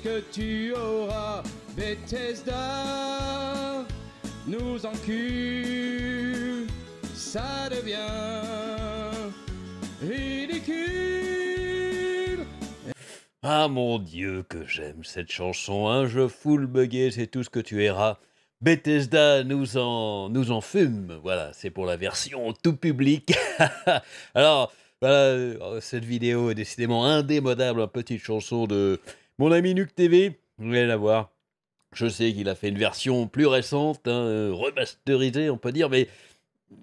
que tu auras, Bethesda nous encule, ça devient ridicule. Ah mon Dieu, que j'aime cette chanson, un hein. jeu full buggé, c'est tout ce que tu auras, Bethesda nous en, nous en fume, voilà, c'est pour la version tout public. Alors, voilà, euh, cette vidéo est décidément indémodable, petite chanson de, mon ami Nuke TV, allez la voir. Je sais qu'il a fait une version plus récente, hein, euh, remasterisée, on peut dire, mais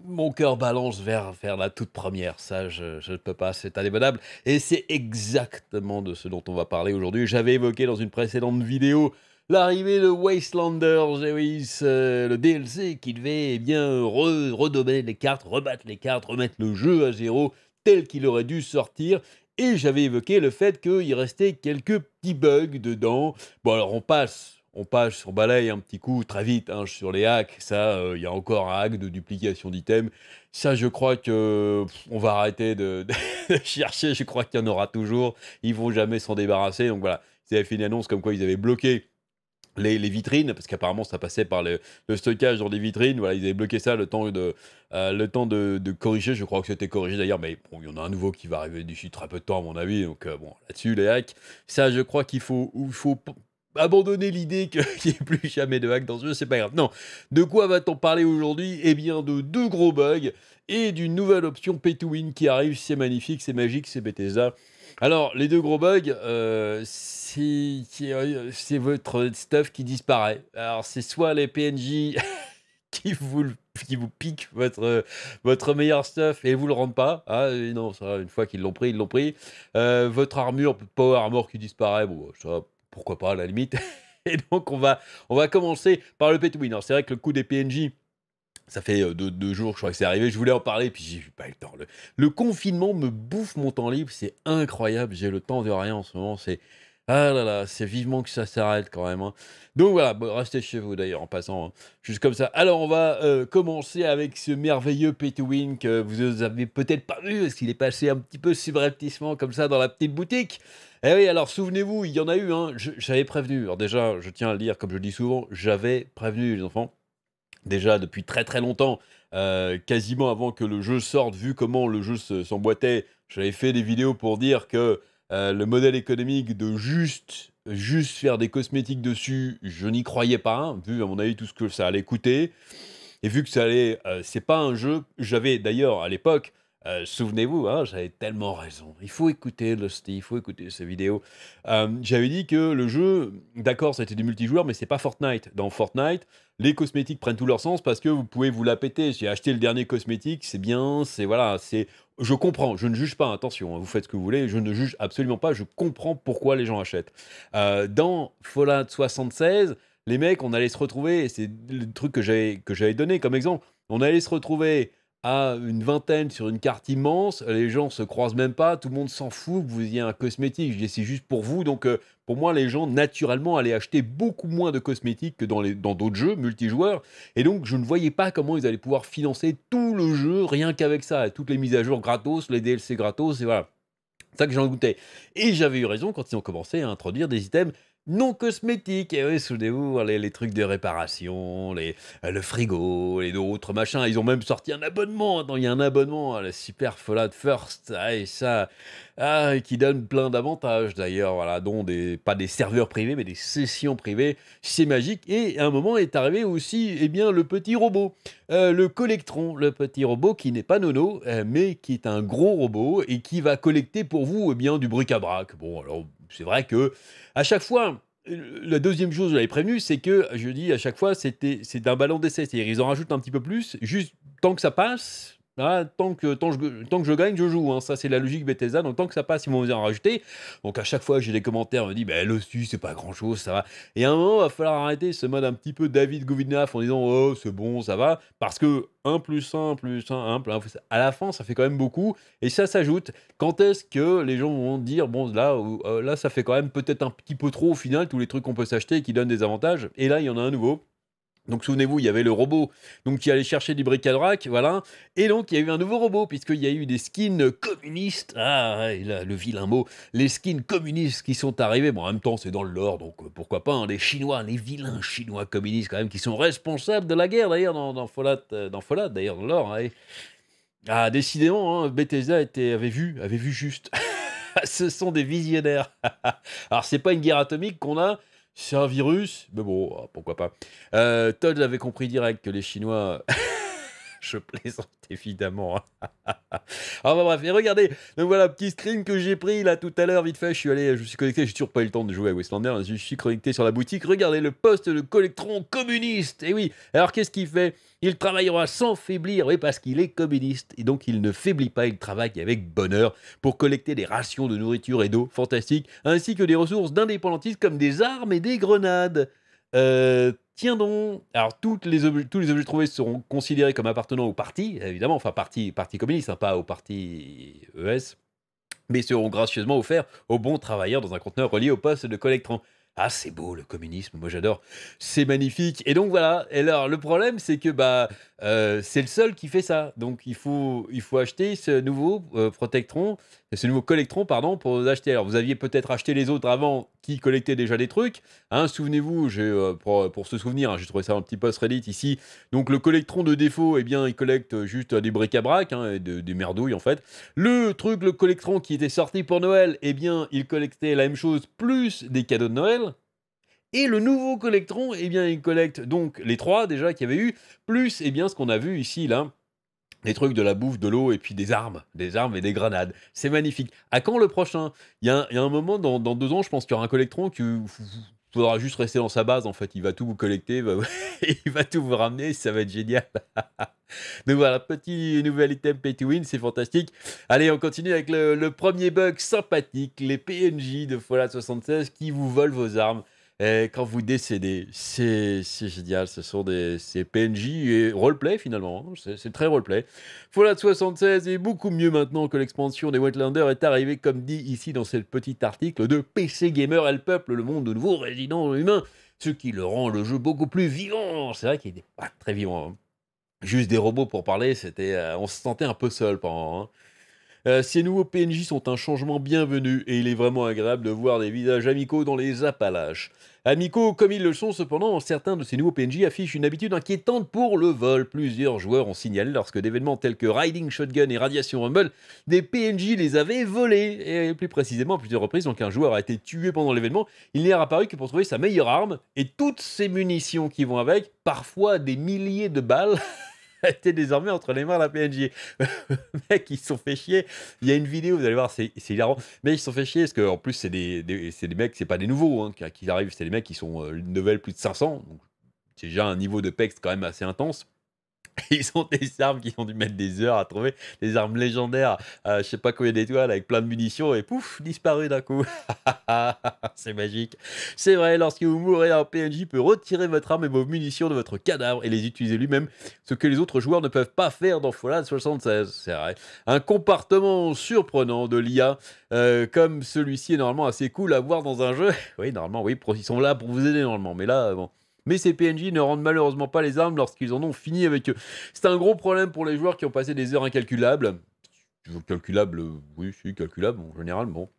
mon cœur balance vers, faire la toute première. Ça, je ne peux pas, c'est indémodable. Et c'est exactement de ce dont on va parler aujourd'hui. J'avais évoqué dans une précédente vidéo l'arrivée de Wastelanders, le DLC qui devait eh bien les cartes, rebattre les cartes, remettre le jeu à zéro tel qu'il aurait dû sortir. Et j'avais évoqué le fait qu'il restait quelques petits bugs dedans. Bon, alors on passe, on passe, sur balaye un petit coup très vite hein, sur les hacks. Ça, euh, il y a encore un hack de duplication d'items. Ça, je crois que on va arrêter de, chercher. Je crois qu'il y en aura toujours. Ils vont jamais s'en débarrasser. Donc voilà, ils avaient fait une annonce comme quoi ils avaient bloqué les, vitrines, parce qu'apparemment ça passait par le, stockage dans les vitrines. Voilà, ils avaient bloqué ça le temps de, euh, le temps de, corriger. Je crois que c'était corrigé d'ailleurs, mais bon, il y en a un nouveau qui va arriver d'ici très peu de temps, à mon avis. Donc, euh, bon, là-dessus, les hacks, ça, je crois qu'il faut, faut abandonner l'idée qu'il n'y ait plus jamais de hacks dans ce jeu, c'est pas grave. Non, de quoi va-t-on parler aujourd'hui Eh bien de deux gros bugs et d'une nouvelle option pay win qui arrive, c'est magnifique, c'est magique, c'est Bethesda. Alors, les deux gros bugs, euh, euh, c'est votre stuff qui disparaît. Alors, c'est soit les PNJ qui vous, qui vous piquent votre, votre meilleur stuff et vous le rendent pas. Ah, non, une fois qu'ils l'ont pris, ils l'ont pris. Euh, votre armure, power armor qui disparaît, bon, ça, pourquoi pas à la limite. Et donc, on va, on va commencer par le pay to win. c'est vrai que le coup des PNJ ça fait euh, deux, jours que je crois que c'est arrivé. Je voulais en parler, puis j'ai pas eu le temps. Le, confinement me bouffe mon temps libre, c'est incroyable. J'ai le temps de rien en ce moment. C'est ah là là, c'est vivement que ça s'arrête quand même. Hein. Donc voilà, restez chez vous d'ailleurs en passant, hein, juste comme ça. Alors on va euh, commencer avec ce merveilleux Petit to que vous avez peut-être pas vu parce qu'il est passé un petit peu subrepticement comme ça dans la petite boutique. Eh oui, alors souvenez-vous, il y en a eu. Hein. J'avais prévenu. Alors déjà, je tiens à le dire, comme je le dis souvent, j'avais prévenu les enfants déjà depuis très très longtemps, euh, quasiment avant que le jeu sorte, vu comment le jeu s'emboîtait, j'avais fait des vidéos pour dire que euh, le modèle économique de juste, juste faire des cosmétiques dessus, je n'y croyais pas, hein, vu à mon avis tout ce que ça allait coûter. Et vu que ça allait, euh, c'est pas un jeu, j'avais d'ailleurs à l'époque euh, souvenez-vous, hein, j'avais tellement raison. Il faut écouter Lusty, il faut écouter ces vidéos. Euh, j'avais dit que le jeu, d'accord, c'était du multijoueur, mais c'est pas Fortnite. Dans Fortnite, les cosmétiques prennent tout leur sens parce que vous pouvez vous la péter. J'ai acheté le dernier cosmétique, c'est bien, c'est voilà, c'est. Je comprends, je ne juge pas, attention, hein, vous faites ce que vous voulez, je ne juge absolument pas, je comprends pourquoi les gens achètent. Euh, dans Fallout 76, les mecs, on allait se retrouver, c'est le truc que j'avais donné comme exemple, on allait se retrouver à une vingtaine sur une carte immense, les gens se croisent même pas, tout le monde s'en fout que vous ayez un cosmétique, c'est juste pour vous. Donc euh, pour moi, les gens naturellement allaient acheter beaucoup moins de cosmétiques que dans les dans d'autres jeux multijoueurs, et donc je ne voyais pas comment ils allaient pouvoir financer tout le jeu rien qu'avec ça, toutes les mises à jour gratos, les DLC gratos, et voilà. C'est ça que j'en goûtais. Et j'avais eu raison quand ils ont commencé à introduire des items non cosmétiques. Et eh oui, souvenez-vous, hein, les, trucs de réparation, euh, le frigo, les autres machins. Ils ont même sorti un abonnement. il y a un abonnement à hein, la Super Fallout First. Ah, et ça, ah, qui donne plein d'avantages d'ailleurs, voilà, dont pas des serveurs privés, mais des sessions privées. C'est magique. Et un moment est arrivé aussi eh bien, le petit robot, euh, le Collectron, le petit robot qui n'est pas Nono, euh, mais qui est un gros robot et qui va collecter pour vous eh bien, du bric-à-brac. Bon, alors c'est vrai que à chaque fois, la deuxième chose, que j'avais prévenue, c'est que je dis à chaque fois, c'est d'un ballon d'essai. C'est-à-dire, ils en rajoutent un petit peu plus, juste tant que ça passe, ah, tant, que, tant, je, que je gagne, je joue. Hein. Ça, c'est la logique Bethesda. Donc, tant que ça passe, ils vont venir en rajouter. Donc, à chaque fois, j'ai des commentaires. On me dit, ben, bah, le c'est pas grand chose, ça va. Et à un moment, il va falloir arrêter ce mode un petit peu David Gouvinaf en disant, oh, c'est bon, ça va. Parce que 1 plus 1 plus 1, à la fin, ça fait quand même beaucoup. Et ça s'ajoute. Quand est-ce que les gens vont dire, bon, là, euh, là ça fait quand même peut-être un petit peu trop au final, tous les trucs qu'on peut s'acheter qui donnent des avantages. Et là, il y en a un nouveau. Donc souvenez-vous, il y avait le robot donc qui allait chercher du bric-à-brac, voilà. Et donc il y a eu un nouveau robot puisqu'il y a eu des skins communistes. Ah, le vilain mot, les skins communistes qui sont arrivés. Bon, en même temps, c'est dans le donc euh, pourquoi pas hein, les Chinois, les vilains Chinois communistes quand même qui sont responsables de la guerre d'ailleurs dans, dans Fallout, euh, dans d'ailleurs dans l'or. Hein, ah, décidément, hein, Bethesda avait vu, avait vu juste. Ce sont des visionnaires. Alors c'est pas une guerre atomique qu'on a c'est un virus, mais bon, ah, pourquoi pas. Euh, Todd avait compris direct que les Chinois je plaisante évidemment. Alors bref, et regardez, donc voilà, petit screen que j'ai pris là tout à l'heure, vite fait, je suis allé, je suis connecté, j'ai toujours pas eu le temps de jouer à Westlander, je suis connecté sur la boutique, regardez le poste de Collectron communiste, et oui, alors qu'est-ce qu'il fait Il travaillera sans faiblir, oui, parce qu'il est communiste, et donc il ne faiblit pas, il travaille avec bonheur pour collecter des rations de nourriture et d'eau, fantastiques, ainsi que des ressources d'indépendantistes comme des armes et des grenades. Euh, Tiens donc Alors, tous les objets trouvés seront considérés comme appartenant au parti, évidemment, enfin, parti, parti communiste, hein, pas au parti ES, mais seront gracieusement offerts aux bons travailleurs dans un conteneur relié au poste de collectant. Ah, c'est beau le communisme, moi j'adore, c'est magnifique. Et donc voilà, et alors le problème c'est que bah, euh, c'est le seul qui fait ça. Donc il faut, il faut acheter ce nouveau euh, ce nouveau Collectron, pardon, pour acheter. Alors vous aviez peut-être acheté les autres avant qui collectaient déjà des trucs. Hein. Souvenez-vous, euh, pour, pour se souvenir, hein, j'ai trouvé ça un petit post Reddit ici. Donc le Collectron de défaut, eh bien il collecte juste des bric-à-brac, hein, des merdouilles en fait. Le truc, le Collectron qui était sorti pour Noël, eh bien il collectait la même chose, plus des cadeaux de Noël. Et le nouveau collectron, eh bien, il collecte donc les trois déjà qu'il y avait eu, plus eh bien, ce qu'on a vu ici, là, les trucs de la bouffe, de l'eau et puis des armes, des armes et des grenades. C'est magnifique. À quand le prochain Il y, a un moment, dans, deux ans, je pense qu'il y aura un collectron qui euh, faudra juste rester dans sa base en fait. Il va tout vous collecter, il va tout vous ramener, ça va être génial. Donc voilà, petit nouvel item pay win, c'est fantastique. Allez, on continue avec le, premier bug sympathique, les PNJ de Fallout 76 qui vous volent vos armes. Euh, quand vous décédez, c'est génial. Ce sont des PNJ et roleplay finalement. Hein. C'est très roleplay. Fallout 76 est beaucoup mieux maintenant que l'expansion des Wetlanders est arrivée, comme dit ici dans ce petit article de PC Gamer. Elle peuple le monde de nouveaux résidents humains, ce qui le rend le jeu beaucoup plus vivant. C'est vrai qu'il n'est pas très vivant. Hein. Juste des robots pour parler, c'était, euh, on se sentait un peu seul pendant. Hein. Euh, ces nouveaux PNJ sont un changement bienvenu et il est vraiment agréable de voir des visages amicaux dans les Appalaches. Amicaux comme ils le sont cependant, certains de ces nouveaux PNJ affichent une habitude inquiétante pour le vol. Plusieurs joueurs ont signalé lorsque d'événements tels que Riding Shotgun et Radiation Rumble, des PNJ les avaient volés. Et plus précisément, à plusieurs reprises, donc un joueur a été tué pendant l'événement, il n'est apparu que pour trouver sa meilleure arme et toutes ses munitions qui vont avec, parfois des milliers de balles. était désormais entre les mains la PNJ. Mec, ils se sont fait chier. Il y a une vidéo, vous allez voir, c'est hilarant. Mais ils se sont fait chier parce qu'en plus, c'est des, mecs, c'est pas des nouveaux hein, qui, arrivent, c'est des mecs qui sont une euh, nouvelles plus de 500. c'est déjà un niveau de pex quand même assez intense. ils ont des armes qui ont dû mettre des heures à trouver, des armes légendaires, euh, je sais pas combien d'étoiles, avec plein de munitions, et pouf, disparu d'un coup. c'est magique. C'est vrai, lorsque vous mourrez, un PNJ peut retirer votre arme et vos munitions de votre cadavre et les utiliser lui-même, ce que les autres joueurs ne peuvent pas faire dans Fallout 76. C'est vrai. Un comportement surprenant de l'IA, euh, comme celui-ci est normalement assez cool à voir dans un jeu. Oui, normalement, oui, ils sont là pour vous aider normalement, mais là, bon. Mais ces PNJ ne rendent malheureusement pas les armes lorsqu'ils en ont fini avec eux. C'est un gros problème pour les joueurs qui ont passé des heures incalculables. Calculables, euh, oui, si, calculable en général, bon.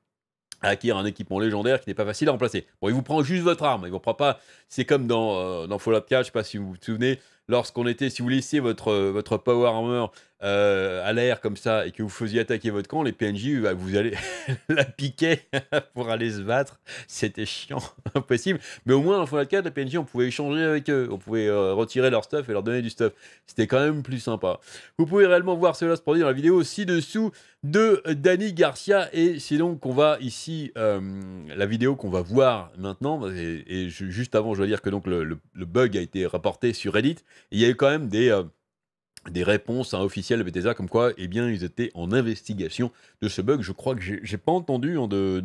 À acquérir un équipement légendaire qui n'est pas facile à remplacer. Bon, il vous prend juste votre arme, il vous prend pas. C'est comme dans, euh, Fallout 4, je sais pas si vous vous souvenez, lorsqu'on était, si vous laissiez votre, euh, votre Power Armor euh, à l'air comme ça et que vous faisiez attaquer votre camp, les PNJ, bah, vous allez la piquer pour aller se battre. C'était chiant, impossible. Mais au moins, dans Fallout 4, les PNJ, on pouvait échanger avec eux. On pouvait euh, retirer leur stuff et leur donner du stuff. C'était quand même plus sympa. Vous pouvez réellement voir cela se produire dans la vidéo ci-dessous de Danny Garcia. Et c'est donc qu'on va ici, la vidéo qu'on va voir maintenant. Et, juste avant, je dois dire que donc le bug a été rapporté sur Reddit il y a eu quand même des, euh, des réponses hein, officielles de Bethesda comme quoi, eh bien, ils étaient en investigation de ce bug. Je crois que j'ai pas entendu hein, de,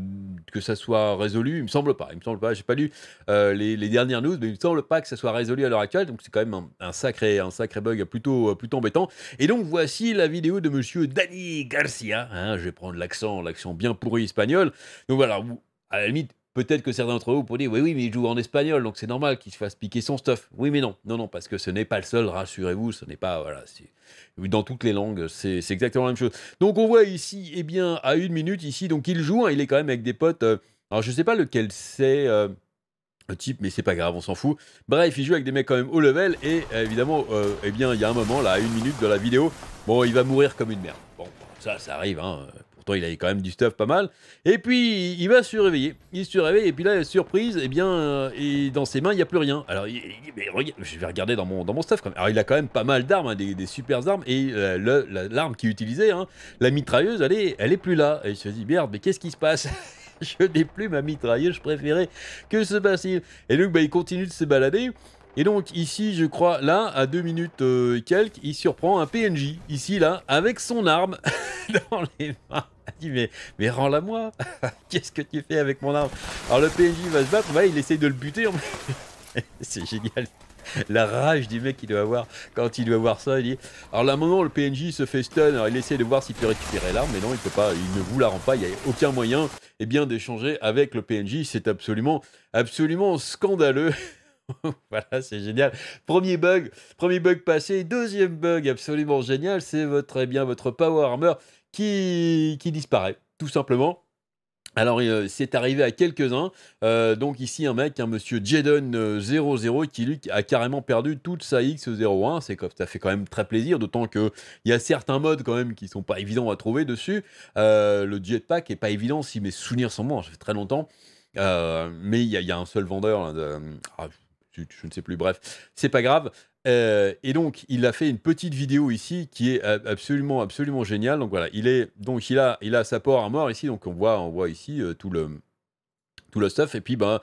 que ça soit résolu. Il me semble pas. Il me semble pas. J'ai pas lu euh, les, dernières news, mais il me semble pas que ça soit résolu à l'heure actuelle. Donc c'est quand même un, sacré, un sacré bug plutôt, euh, plutôt embêtant. Et donc voici la vidéo de Monsieur Dani Garcia. Hein. je vais prendre l'accent, l'accent bien pourri espagnol. Donc voilà. à la limite, Peut-être que certains d'entre vous pourront dire, oui, oui, mais il joue en espagnol, donc c'est normal qu'il se fasse piquer son stuff. Oui, mais non, non, non, parce que ce n'est pas le seul, rassurez-vous, ce n'est pas, voilà, dans toutes les langues, c'est exactement la même chose. Donc on voit ici, eh bien, à une minute, ici, donc il joue, hein, il est quand même avec des potes, euh, alors je sais pas lequel c'est, euh, le type, mais c'est pas grave, on s'en fout. Bref, il joue avec des mecs quand même haut level, et évidemment, euh, eh bien, il y a un moment, là, à une minute de la vidéo, bon, il va mourir comme une merde. Bon, ça, ça arrive, hein il avait quand même du stuff pas mal. Et puis il va se réveiller, il se réveille et puis là surprise, et eh bien euh, et dans ses mains il n'y a plus rien. Alors je vais regarder dans mon dans mon stuff quand Alors il a quand même pas mal d'armes, hein, des, super armes et euh, l'arme qu'il utilisait, hein, la mitrailleuse, elle est elle est plus là. Et il se dit merde, mais qu'est-ce qui se passe Je n'ai plus ma mitrailleuse je préférée. Que ce passe Et donc bah, il continue de se balader. Et donc ici, je crois, là, à deux minutes euh, quelques, il surprend un PNJ, ici, là, avec son arme dans les mains. Il dit, mais, rends-la moi Qu'est-ce que tu fais avec mon arme Alors le PNJ va se battre, il essaie de le buter. C'est génial la rage du mec qu'il doit avoir quand il doit voir ça. Il dit... Alors là, moment le PNJ se fait stun, il essaie de voir s'il peut récupérer l'arme, mais non, il peut pas, il ne vous la rend pas, il n'y a aucun moyen et eh bien d'échanger avec le PNJ. C'est absolument, absolument scandaleux. voilà, c'est génial. Premier bug, premier bug passé. Deuxième bug absolument génial, c'est votre, eh bien, votre Power Armor qui, qui disparaît, tout simplement. Alors, euh, c'est arrivé à quelques-uns. Euh, donc, ici, un mec, un monsieur Jaden00, euh, qui lui a carrément perdu toute sa X01. C'est ça fait quand même très plaisir, d'autant qu'il y a certains modes quand même qui sont pas évidents à trouver dessus. le jetpack est pas évident si mes souvenirs sont bons, hein, ça fait très longtemps. mais il y, a un seul vendeur, hein, de, ah, je, ne sais plus, bref, c'est pas grave. Euh, et donc, il a fait une petite vidéo ici qui est absolument, absolument géniale. Donc voilà, il est, donc il a, il a sa port mort ici, donc on voit, on voit ici euh, tout le, tout le stuff. Et puis ben,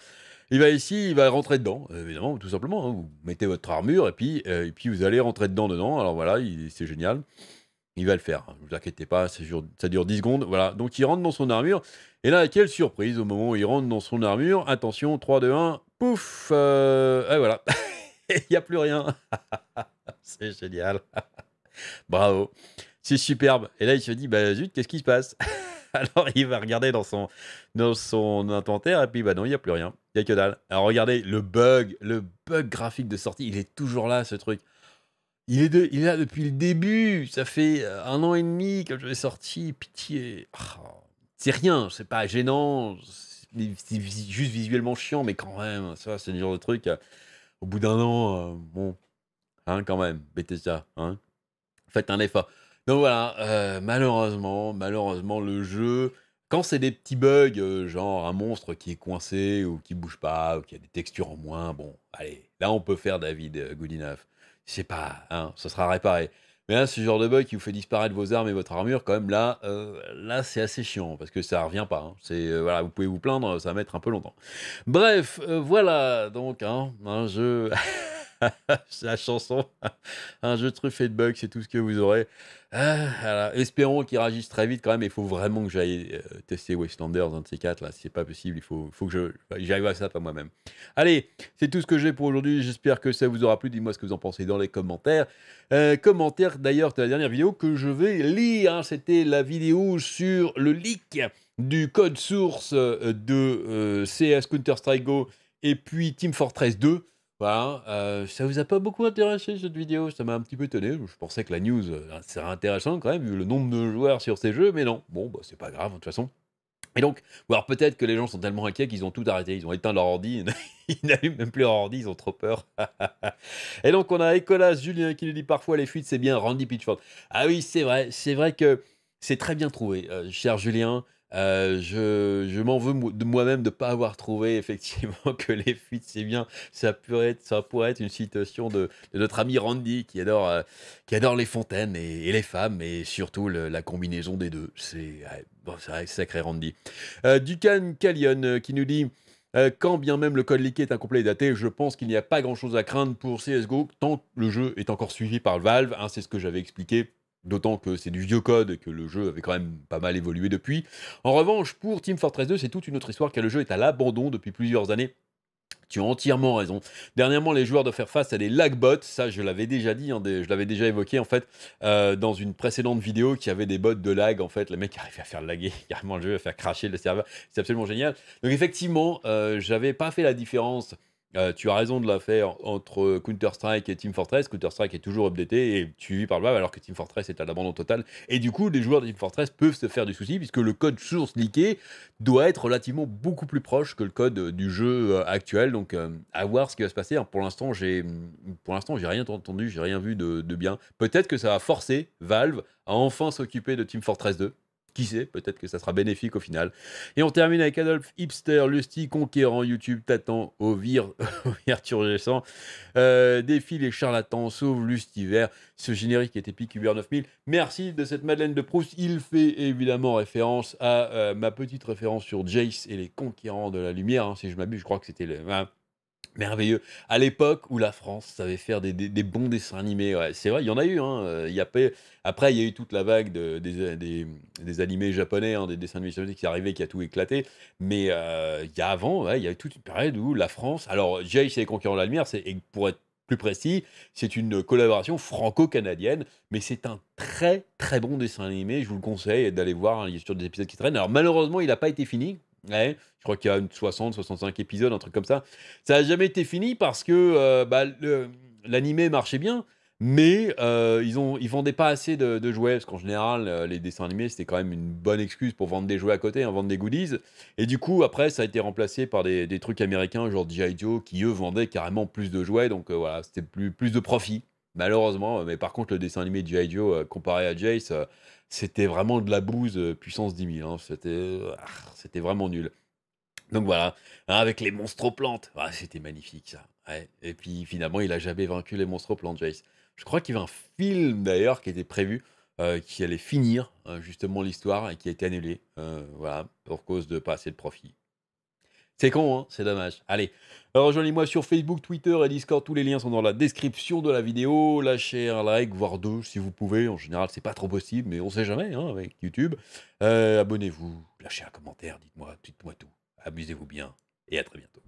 il va ici, il va rentrer dedans, euh, évidemment, tout simplement. Hein. vous mettez votre armure et puis, et puis vous allez rentrer dedans, dedans. Alors voilà, c'est génial. Il va le faire, hein. ne vous inquiétez pas, ça dure, ça dure 10 secondes. Voilà, donc il rentre dans son armure. Et là, quelle surprise au moment où il rentre dans son armure. Attention, 3, 2, 1, pouf euh, Et voilà, il n'y a plus rien. C'est génial. Bravo. C'est superbe. Et là, il se dit, bah zut, qu'est-ce qui se passe Alors, il va regarder dans son, dans son inventaire et puis, bah non, il n'y a plus rien. Il n'y a que dalle. Alors, regardez, le bug, le bug graphique de sortie, il est toujours là, ce truc. Il est, il là depuis le début. Ça fait euh, un an et demi que je l'ai sorti. Pitié. Ah, c'est rien, c'est pas gênant. C'est juste visuellement chiant, mais quand même, ça, c'est le genre de truc. Euh, au bout d'un an, euh, bon, hein, quand même, Bethesda, hein. Faites un effort. Donc voilà, malheureusement, malheureusement, le jeu, quand c'est des petits bugs, genre un monstre qui est coincé ou qui bouge pas, ou qui a des textures en moins, bon, allez, là on peut faire David Goodenough c'est pas, hein, ça sera réparé. Mais là, ce genre de bug qui vous fait disparaître vos armes et votre armure, quand même, là, euh, là c'est assez chiant, parce que ça revient pas. Hein. C'est, euh, voilà, vous pouvez vous plaindre, ça va mettre un peu longtemps. Bref, euh, voilà, donc, hein, un jeu... c'est la chanson. Un jeu truffé de bugs, c'est tout ce que vous aurez. Ah, Espérons qu'il réagisse très vite quand même. Il faut vraiment que j'aille euh, tester Wastelanders un de ces quatre là. Si c'est pas possible, il faut, faut que j'arrive à ça pas moi-même. Allez, c'est tout ce que j'ai pour aujourd'hui. J'espère que ça vous aura plu. Dites-moi ce que vous en pensez dans les commentaires. Euh, commentaire d'ailleurs de la dernière vidéo que je vais lire. Hein. C'était la vidéo sur le leak du code source euh, de CS Counter-Strike Go et puis Team Fortress 2. Voilà, euh, ça vous a pas beaucoup intéressé cette vidéo, ça m'a un petit peu étonné. Je pensais que la news euh, serait intéressante quand même, vu le nombre de joueurs sur ces jeux, mais non. Bon, bah, c'est pas grave, de toute façon. Et donc, voire peut-être que les gens sont tellement inquiets qu'ils ont tout arrêté, ils ont éteint leur ordi, ils n'allument même plus leur ordi, ils ont trop peur. et donc, on a Ecolas, Julien qui nous dit parfois les fuites, c'est bien Randy Pitchford. Ah oui, c'est vrai, c'est vrai que c'est très bien trouvé, euh, cher Julien. Euh, je, m'en veux de moi-même de ne pas avoir trouvé effectivement que les fuites, c'est bien. Ça pourrait être, ça être une citation de, notre ami Randy qui adore, euh, les fontaines et, les femmes, et surtout la combinaison des deux. C'est sacré Randy. Euh, Ducan Callion euh, qui nous dit quand bien même le code leaké est incomplet et daté, je pense qu'il n'y a pas grand chose à craindre pour CSGO tant que le jeu est encore suivi par Valve. Hein, c'est ce que j'avais expliqué D'autant que c'est du vieux code et que le jeu avait quand même pas mal évolué depuis. En revanche, pour Team Fortress 2, c'est toute une autre histoire car le jeu est à l'abandon depuis plusieurs années. Tu as entièrement raison. Dernièrement, les joueurs doivent faire face à des lagbots. Ça, je l'avais déjà dit, hein, je l'avais déjà évoqué en fait euh, dans une précédente vidéo qui avait des bots de lag. En fait, le mec arrivait à faire laguer carrément le jeu, à faire cracher le serveur. C'est absolument génial. Donc effectivement, je euh, j'avais pas fait la différence euh, tu as raison de la faire entre Counter-Strike et Team Fortress. Counter-Strike est toujours updaté et suivi par le alors que Team Fortress est à l'abandon total. Et du coup, les joueurs de Team Fortress peuvent se faire du souci, puisque le code source leaké doit être relativement beaucoup plus proche que le code du jeu euh, actuel. Donc, euh, à voir ce qui va se passer. Hein, pour l'instant, j'ai rien entendu, j'ai rien vu de, de bien. Peut-être que ça va forcer Valve à enfin s'occuper de Team Fortress 2 qui sait, peut-être que ça sera bénéfique au final. Et on termine avec Adolphe Hipster, Lusty, conquérant YouTube, t'attend au vire, turgescent, euh, les charlatans, sauve Lusty vert. Ce générique est épique, Uber 9000. Merci de cette Madeleine de Proust. Il fait évidemment référence à euh, ma petite référence sur Jace et les conquérants de la lumière. Hein, si je m'abuse, je crois que c'était le. Merveilleux. À l'époque où la France savait faire des, bons dessins animés, c'est vrai, il y en a eu. Hein. Euh, il y a, après, il y a eu toute la vague de, des, euh, des, animés japonais, hein, des dessins animés japonais qui arrivaient, qui a tout éclaté. Mais euh, il y a avant, il y a eu toute une période où la France. Alors, Jay, c'est les concurrents de la lumière, et pour être plus précis, c'est une collaboration franco-canadienne, mais c'est un très très bon dessin animé. Je vous le conseille d'aller voir. Hein, il y sur des épisodes qui traînent. Alors, malheureusement, il n'a pas été fini je crois qu'il y a une 60, 65 épisodes, un truc comme ça. Ça n'a jamais été fini parce que euh, bah, l'anime l'animé marchait bien, mais euh, ils ont ils vendaient pas assez de, jouets parce qu'en général euh, les dessins animés c'était quand même une bonne excuse pour vendre des jouets à côté, en hein, vendre des goodies. Et du coup après ça a été remplacé par des, trucs américains genre G.I. Joe qui eux vendaient carrément plus de jouets, donc voilà c'était plus plus de profit Malheureusement, euh, mais par contre, le dessin animé du Joe, euh, comparé à Jace, euh, c'était vraiment de la bouse puissance 10 000. Hein. Ah, c'était, vraiment nul. Donc voilà, hein, avec les monstres plantes, ah, c'était magnifique ça. Et puis finalement, il a jamais vaincu les monstres plantes, Jace. Je crois qu'il y avait un film d'ailleurs qui était prévu, qui allait finir justement l'histoire et qui a été annulé. voilà, pour cause de pas assez de profit. C'est con, hein c'est dommage. Allez, rejoignez-moi sur Facebook, Twitter et Discord. Tous les liens sont dans la description de la vidéo. Lâchez un like, voire deux si vous pouvez. En général, c'est pas trop possible, mais on sait jamais hein, avec YouTube. Euh, abonnez-vous, lâchez un commentaire, dites-moi dites -moi tout. Amusez-vous bien et à très bientôt.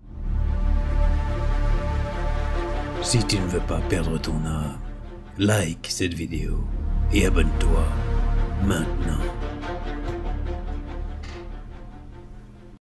Si tu ne veux pas perdre ton âme, like cette vidéo et abonne-toi maintenant.